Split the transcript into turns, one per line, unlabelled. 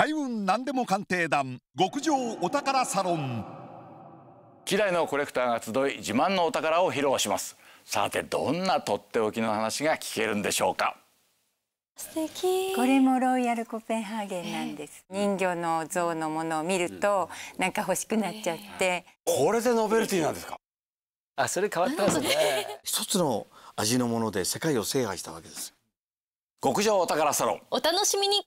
開運何でも鑑定団極上お宝サロン
希代のコレクターが集い自慢のお宝を披露しますさてどんなと
っておきの話が聞けるんでしょうか
素敵これもロイヤルコ
ペンハーゲンなんです、えー、人魚の像のものを見ると、なんか欲しくなっちゃって、え
ー、これでノベルティなんですかあ、それ変わったんですね一つの
味
のもので世界を制覇したわけです極上お宝サロン
お楽しみに